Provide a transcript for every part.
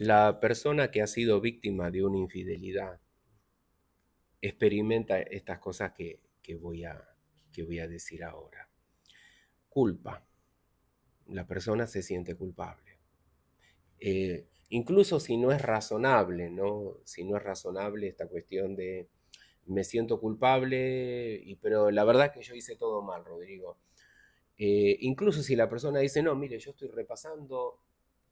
La persona que ha sido víctima de una infidelidad experimenta estas cosas que, voy, a, que voy a decir ahora. Culpa. La persona se siente culpable. Eh, incluso si no es razonable, ¿no? Si no es razonable esta cuestión de me siento culpable, y, pero la verdad es que yo hice todo mal, Rodrigo. Eh, incluso si la persona dice, no, mire, yo estoy repasando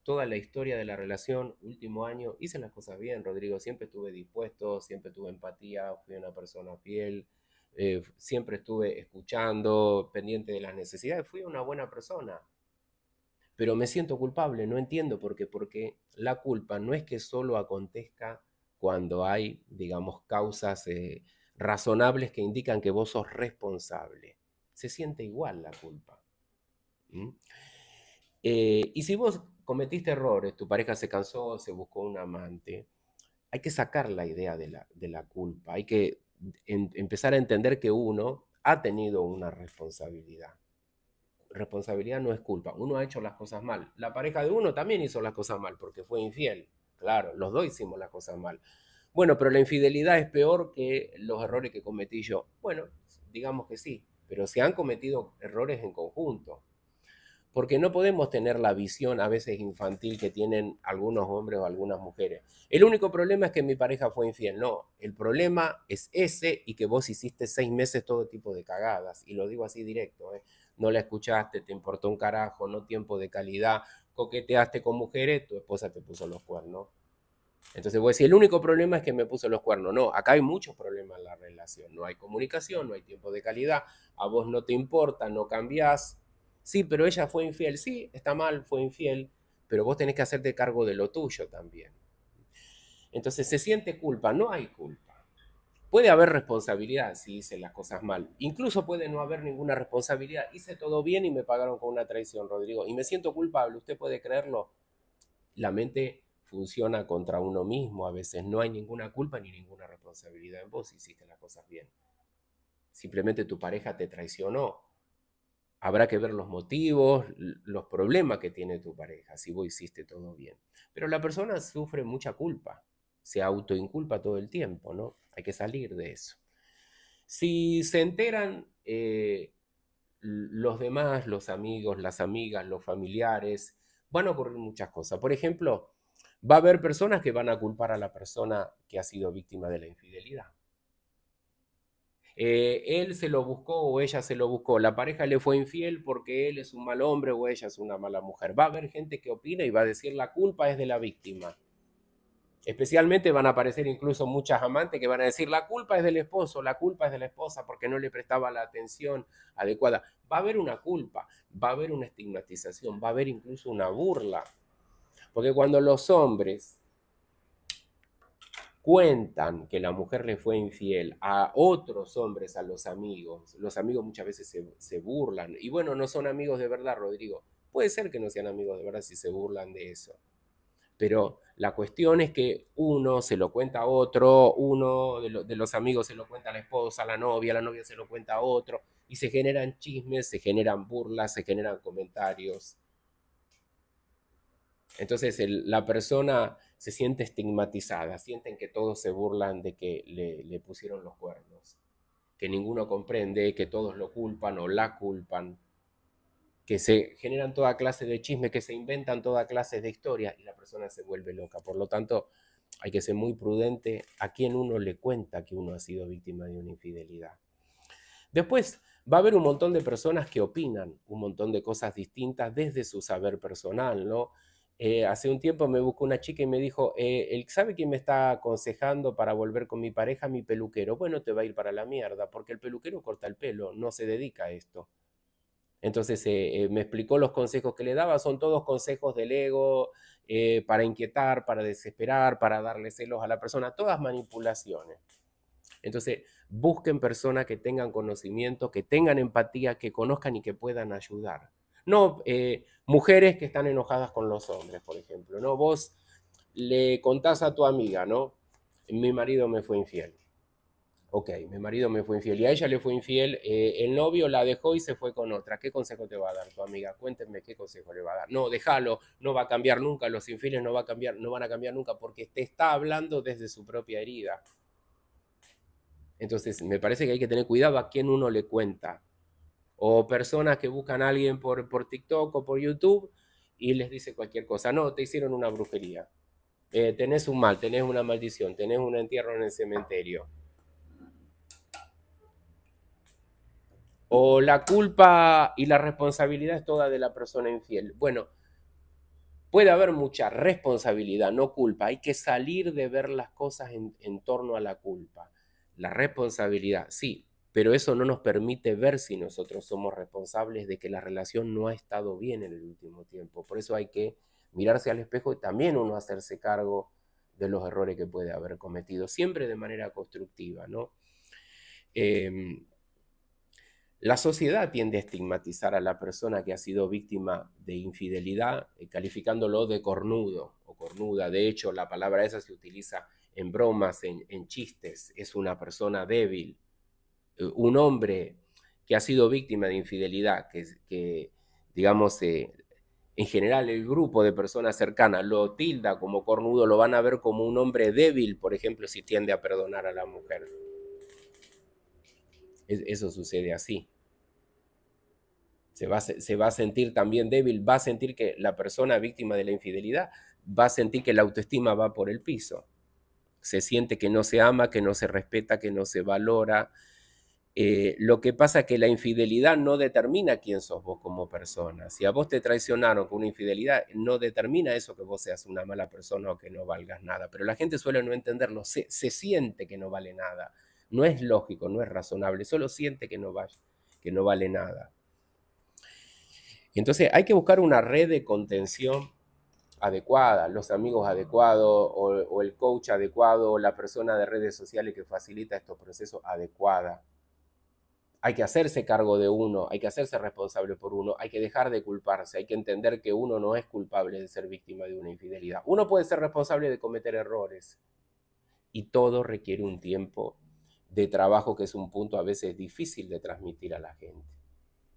toda la historia de la relación, último año, hice las cosas bien, Rodrigo, siempre estuve dispuesto, siempre tuve empatía, fui una persona fiel, eh, siempre estuve escuchando, pendiente de las necesidades, fui una buena persona. Pero me siento culpable, no entiendo por qué, porque la culpa no es que solo acontezca cuando hay, digamos, causas eh, razonables que indican que vos sos responsable. Se siente igual la culpa. Eh, y si vos cometiste errores, tu pareja se cansó, se buscó un amante, hay que sacar la idea de la, culpa, hay que empezar a entender que uno ha tenido una responsabilidad. Responsabilidad no es culpa, uno ha hecho las cosas mal. La pareja de uno también hizo las cosas mal porque fue infiel, claro, los dos hicimos las cosas mal. Bueno, pero la infidelidad es peor que los errores que cometí yo. Bueno, digamos que sí, pero se han cometido errores en conjunto porque no podemos tener la visión a veces infantil que tienen algunos hombres o algunas mujeres. El único problema es que mi pareja fue infiel. No, el problema es ese y que vos hiciste seis meses todo tipo de cagadas. Y lo digo así directo, ¿eh? no la escuchaste, te importó un carajo, no tiempo de calidad, coqueteaste con mujeres, tu esposa te puso los cuernos. Entonces vos decís, el único problema es que me puso los cuernos. No, acá hay muchos problemas en la relación. No hay comunicación, no hay tiempo de calidad, a vos no te importa, no cambiás, sí, pero ella fue infiel, sí, está mal, fue infiel, pero vos tenés que hacerte cargo de lo tuyo también. Entonces se siente culpa, no hay culpa. Puede haber responsabilidad si hice las cosas mal. Incluso puede no haber ninguna responsabilidad. Hice todo bien y me pagaron con una traición, Rodrigo. Y me siento culpable, ¿usted puede creerlo? La mente funciona contra uno mismo. A veces no hay ninguna culpa ni ninguna responsabilidad en vos si hiciste las cosas bien. Simplemente tu pareja te traicionó Habrá que ver los motivos, los problemas que tiene tu pareja, si vos hiciste todo bien. Pero la persona sufre mucha culpa, se autoinculpa todo el tiempo, ¿no? Hay que salir de eso. Si se enteran eh, los demás, los amigos, las amigas, los familiares, van a ocurrir muchas cosas. Por ejemplo, va a haber personas que van a culpar a la persona que ha sido víctima de la infidelidad. Eh, él se lo buscó o ella se lo buscó. La pareja le fue infiel porque él es un mal hombre o ella es una mala mujer. Va a haber gente que opina y va a decir la culpa es de la víctima. Especialmente van a aparecer incluso muchas amantes que van a decir la culpa es del esposo, la culpa es de la esposa porque no le prestaba la atención adecuada. Va a haber una culpa, va a haber una estigmatización, va a haber incluso una burla. Porque cuando los hombres cuentan que la mujer le fue infiel a otros hombres, a los amigos, los amigos muchas veces se, burlan, y bueno, no son amigos de verdad, Rodrigo, puede ser que no sean amigos de verdad si se burlan de eso, pero la cuestión es que uno se lo cuenta a otro, uno de, los amigos se lo cuenta a la esposa, a la novia, la novia se lo cuenta a otro, y se generan chismes, se generan burlas, se generan comentarios. Entonces la persona se siente estigmatizada, sienten que todos se burlan de que le, pusieron los cuernos, que ninguno comprende, que todos lo culpan o la culpan, que se generan toda clase de chismes, que se inventan toda clase de historias y la persona se vuelve loca. Por lo tanto, hay que ser muy prudente a quien uno le cuenta que uno ha sido víctima de una infidelidad. Después va a haber un montón de personas que opinan un montón de cosas distintas desde su saber personal, ¿no? Eh, hace un tiempo me buscó una chica y me dijo, eh, ¿sabe quién me está aconsejando para volver con mi pareja? Mi peluquero. Bueno, te va a ir para la mierda, porque el peluquero corta el pelo, no se dedica a esto. Entonces eh, me explicó los consejos que le daba, son todos consejos del ego, para inquietar, para desesperar, para darle celos a la persona, todas manipulaciones. Entonces, busquen personas que tengan conocimiento, que tengan empatía, que conozcan y que puedan ayudar. No eh, mujeres que están enojadas con los hombres, por ejemplo. No, vos le contás a tu amiga, ¿no? Mi marido me fue infiel. Ok, mi marido me fue infiel y a ella le fue infiel. Eh, el novio la dejó y se fue con otra. ¿Qué consejo te va a dar tu amiga? Cuéntenme qué consejo le va a dar. No, déjalo, no va a cambiar nunca. Los infieles no, va a cambiar, no van a cambiar nunca porque te está hablando desde su propia herida. Entonces, me parece que hay que tener cuidado a quién uno le cuenta o personas que buscan a alguien por, TikTok o por YouTube y les dice cualquier cosa. No, te hicieron una brujería. Eh, tenés un mal, tenés una maldición, tenés un entierro en el cementerio. O la culpa y la responsabilidad es toda de la persona infiel. Bueno, puede haber mucha responsabilidad, no culpa. Hay que salir de ver las cosas en, en torno a la culpa. La responsabilidad, sí, pero eso no nos permite ver si nosotros somos responsables de que la relación no ha estado bien en el último tiempo. Por eso hay que mirarse al espejo y también uno hacerse cargo de los errores que puede haber cometido, siempre de manera constructiva, em, la sociedad tiende a estigmatizar a la persona que ha sido víctima de infidelidad, eh, calificándolo de cornudo o cornuda. De hecho, la palabra esa se utiliza en bromas, en chistes. Es una persona débil, un hombre que ha sido víctima de infidelidad, que, que digamos, eh, en general el grupo de personas cercanas lo tilda como cornudo, lo van a ver como un hombre débil, por ejemplo, si tiende a perdonar a la mujer. eso sucede así. Se se va a sentir también débil, va a sentir que la persona víctima de la infidelidad va a sentir que la autoestima va por el piso. Se siente que no se ama, que no se respeta, que no se valora, eh, lo que pasa es que la infidelidad no determina quién sos vos como persona. Si a vos te traicionaron con una infidelidad, no determina eso que vos seas una mala persona o que no valgas nada. Pero la gente suele no entenderlo, se, siente que no vale nada. No es lógico, no es razonable, solo siente que no, que no vale nada. Entonces hay que buscar una red de contención adecuada, los amigos adecuados o, o el coach adecuado o la persona de redes sociales que facilita estos procesos adecuada hay que hacerse cargo de uno, hay que hacerse responsable por uno, hay que dejar de culparse, hay que entender que uno no es culpable de ser víctima de una infidelidad. Uno puede ser responsable de cometer errores y todo requiere un tiempo de trabajo que es un punto a veces difícil de transmitir a la gente.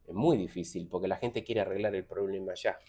Es muy difícil porque la gente quiere arreglar el problema ya.